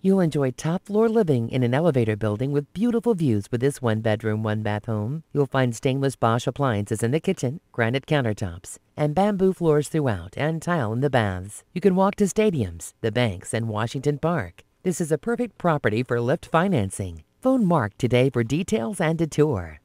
You'll enjoy top-floor living in an elevator building with beautiful views with this one-bedroom, one-bath home. You'll find stainless Bosch appliances in the kitchen, granite countertops, and bamboo floors throughout and tile in the baths. You can walk to stadiums, the banks, and Washington Park. This is a perfect property for lift financing. Phone Mark today for details and a tour.